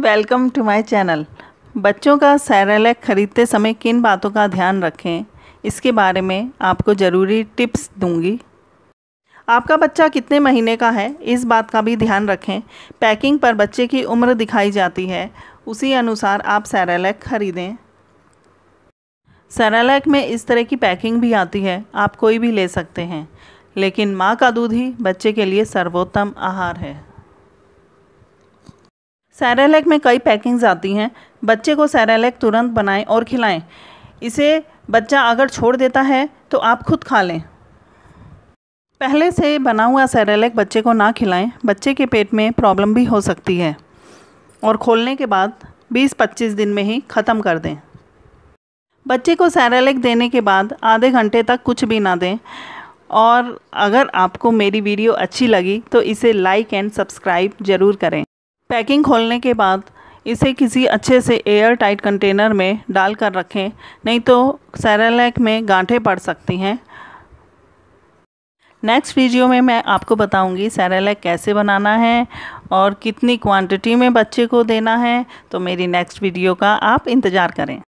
welcome to my channel बच्चों का Cerelac खरीदते समय किन बातों का ध्यान रखें इसके बारे में आपको ज़रूरी टिप्स दूंगी आपका बच्चा कितने महीने का है इस बात का भी ध्यान रखें पैकिंग पर बच्चे की उम्र दिखाई जाती है उसी अनुसार आप सैरेलैक खरीदें सैरेलैक में इस तरह की पैकिंग भी आती है आप कोई भी ले सकते हैं लेकिन माँ का दूध ही बच्चे के लिए सर्वोत्तम आहार है सैरेलेक में कई पैकिंग्स आती हैं बच्चे को सैरेलेक तुरंत बनाएं और खिलाएं इसे बच्चा अगर छोड़ देता है तो आप खुद खा लें पहले से बना हुआ सैरेलेक बच्चे को ना खिलाएं बच्चे के पेट में प्रॉब्लम भी हो सकती है और खोलने के बाद 20-25 दिन में ही ख़त्म कर दें बच्चे को सैरेलेक देने के बाद आधे घंटे तक कुछ भी ना दें और अगर आपको मेरी वीडियो अच्छी लगी तो इसे लाइक एंड सब्सक्राइब ज़रूर करें पैकिंग खोलने के बाद इसे किसी अच्छे से एयर टाइट कंटेनर में डाल कर रखें नहीं तो सैरालैक में गांठें पड़ सकती हैं नेक्स्ट वीडियो में मैं आपको बताऊंगी सैरालैक कैसे बनाना है और कितनी क्वांटिटी में बच्चे को देना है तो मेरी नेक्स्ट वीडियो का आप इंतज़ार करें